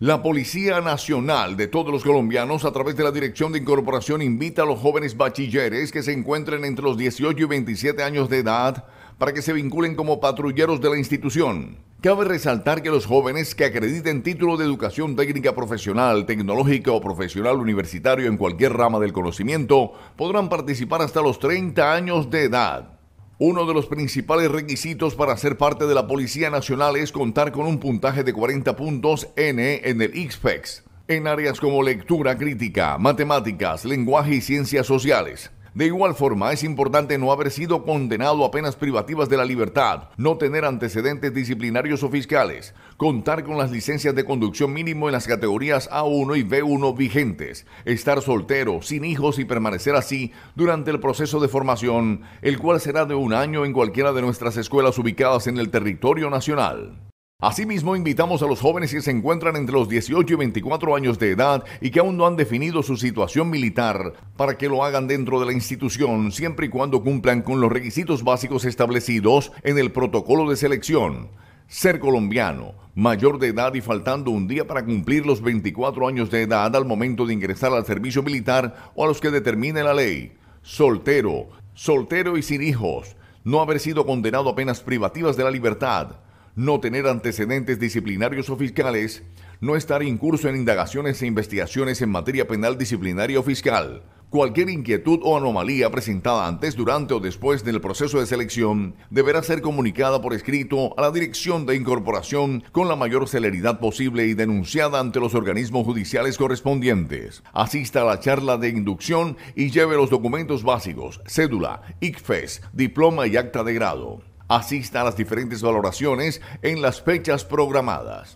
La Policía Nacional de todos los colombianos, a través de la Dirección de Incorporación, invita a los jóvenes bachilleres que se encuentren entre los 18 y 27 años de edad para que se vinculen como patrulleros de la institución. Cabe resaltar que los jóvenes que acrediten título de educación técnica profesional, tecnológica o profesional universitario en cualquier rama del conocimiento podrán participar hasta los 30 años de edad. Uno de los principales requisitos para ser parte de la Policía Nacional es contar con un puntaje de 40 puntos N en el XPEX, e en áreas como lectura crítica, matemáticas, lenguaje y ciencias sociales. De igual forma, es importante no haber sido condenado a penas privativas de la libertad, no tener antecedentes disciplinarios o fiscales, contar con las licencias de conducción mínimo en las categorías A1 y B1 vigentes, estar soltero, sin hijos y permanecer así durante el proceso de formación, el cual será de un año en cualquiera de nuestras escuelas ubicadas en el territorio nacional. Asimismo, invitamos a los jóvenes que se encuentran entre los 18 y 24 años de edad y que aún no han definido su situación militar para que lo hagan dentro de la institución siempre y cuando cumplan con los requisitos básicos establecidos en el protocolo de selección. Ser colombiano, mayor de edad y faltando un día para cumplir los 24 años de edad al momento de ingresar al servicio militar o a los que determine la ley. Soltero, soltero y sin hijos, no haber sido condenado a penas privativas de la libertad no tener antecedentes disciplinarios o fiscales, no estar curso en indagaciones e investigaciones en materia penal disciplinaria o fiscal. Cualquier inquietud o anomalía presentada antes, durante o después del proceso de selección deberá ser comunicada por escrito a la Dirección de Incorporación con la mayor celeridad posible y denunciada ante los organismos judiciales correspondientes. Asista a la charla de inducción y lleve los documentos básicos, cédula, ICFES, diploma y acta de grado. Asista a las diferentes valoraciones en las fechas programadas.